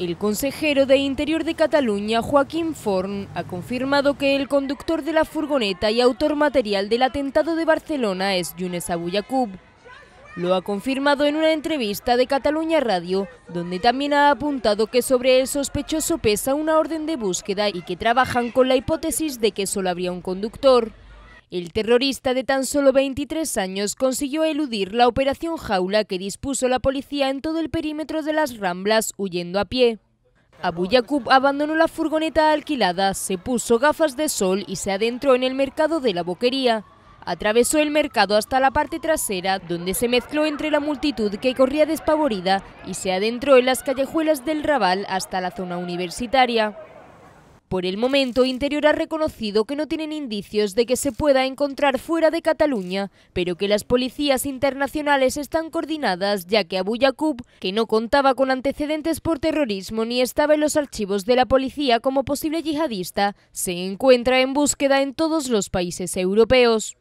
El consejero de Interior de Cataluña, Joaquín Forn, ha confirmado que el conductor de la furgoneta y autor material del atentado de Barcelona es Yunes Abuyacub. Lo ha confirmado en una entrevista de Cataluña Radio, donde también ha apuntado que sobre el sospechoso pesa una orden de búsqueda y que trabajan con la hipótesis de que solo habría un conductor. El terrorista de tan solo 23 años consiguió eludir la operación jaula que dispuso la policía en todo el perímetro de las Ramblas huyendo a pie. Abu Yakub abandonó la furgoneta alquilada, se puso gafas de sol y se adentró en el mercado de la boquería. Atravesó el mercado hasta la parte trasera, donde se mezcló entre la multitud que corría despavorida y se adentró en las callejuelas del Raval hasta la zona universitaria. Por el momento, Interior ha reconocido que no tienen indicios de que se pueda encontrar fuera de Cataluña, pero que las policías internacionales están coordinadas ya que Abu Yacoub, que no contaba con antecedentes por terrorismo ni estaba en los archivos de la policía como posible yihadista, se encuentra en búsqueda en todos los países europeos.